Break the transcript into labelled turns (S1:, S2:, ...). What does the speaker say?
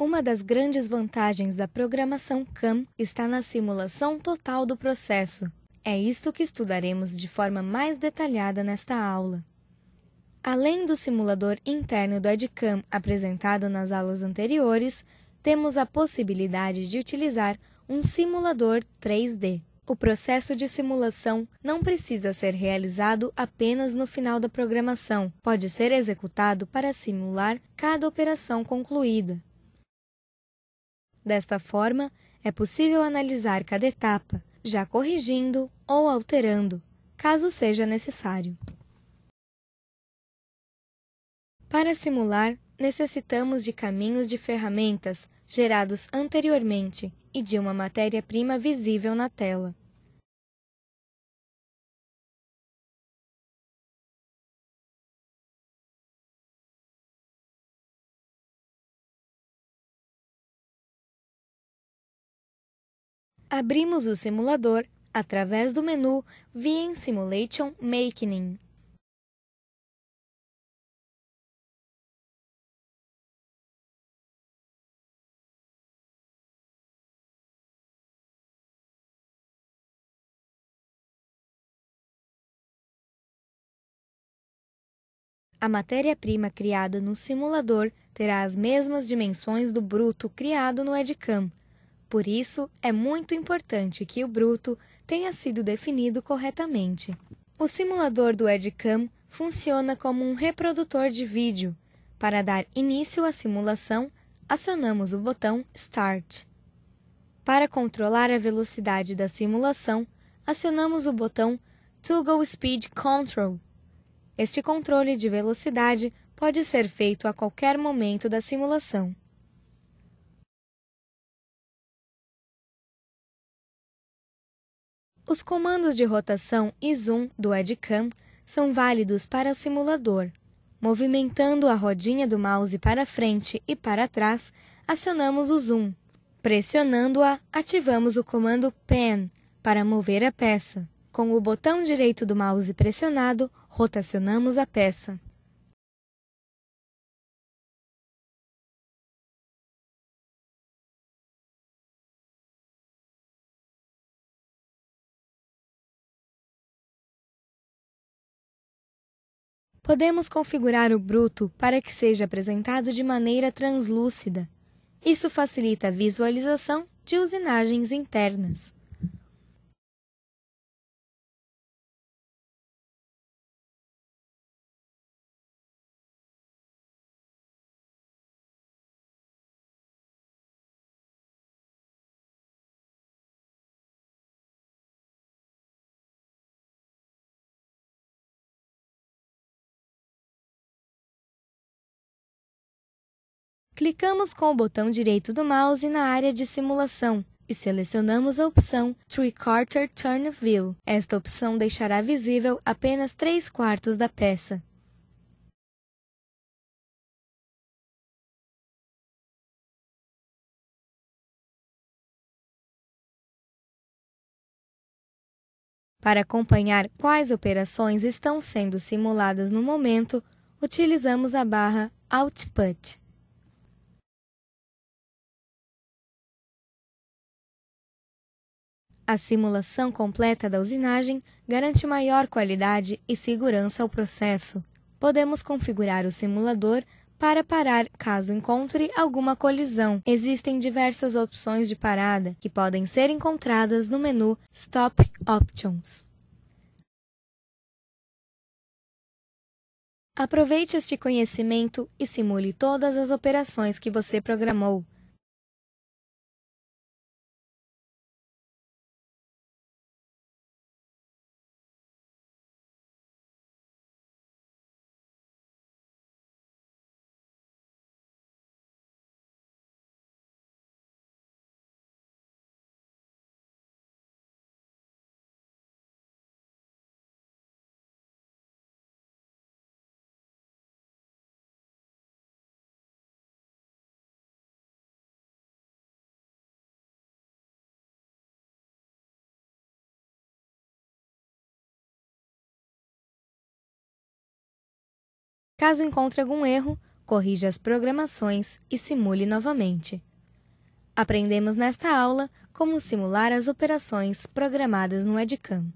S1: Uma das grandes vantagens da programação CAM está na simulação total do processo. É isto que estudaremos de forma mais detalhada nesta aula. Além do simulador interno do EDCAM apresentado nas aulas anteriores, temos a possibilidade de utilizar um simulador 3D. O processo de simulação não precisa ser realizado apenas no final da programação, pode ser executado para simular cada operação concluída. Desta forma, é possível analisar cada etapa, já corrigindo ou alterando, caso seja necessário. Para simular, necessitamos de caminhos de ferramentas gerados anteriormente e de uma matéria-prima visível na tela.
S2: Abrimos o simulador através do menu View Simulation Making.
S1: A matéria-prima criada no simulador terá as mesmas dimensões do bruto criado no Edcam, por isso, é muito importante que o bruto tenha sido definido corretamente. O simulador do Edcam funciona como um reprodutor de vídeo. Para dar início à simulação, acionamos o botão Start. Para controlar a velocidade da simulação, acionamos o botão Toggle Speed Control. Este controle de velocidade pode ser feito a qualquer momento da simulação. Os comandos de rotação e zoom do EdCAM são válidos para o simulador. Movimentando a rodinha do mouse para frente e para trás, acionamos o zoom. Pressionando-a, ativamos o comando Pen para mover a peça. Com o botão direito do mouse pressionado, rotacionamos a peça. podemos configurar o bruto para que seja apresentado de maneira translúcida. Isso facilita a visualização de usinagens internas.
S2: Clicamos com o botão
S1: direito do mouse na área de simulação e selecionamos a opção Three Quarter Turn View. Esta opção deixará visível apenas 3 quartos da peça. Para acompanhar quais operações estão sendo simuladas no momento, utilizamos a barra Output.
S2: A simulação
S1: completa da usinagem garante maior qualidade e segurança ao processo. Podemos configurar o simulador para parar caso encontre alguma colisão. Existem diversas opções de parada que podem ser encontradas no menu Stop Options.
S2: Aproveite este conhecimento e simule todas as operações que você programou.
S1: Caso encontre algum erro, corrija as programações e simule novamente. Aprendemos nesta aula como simular as operações programadas
S2: no Edcam.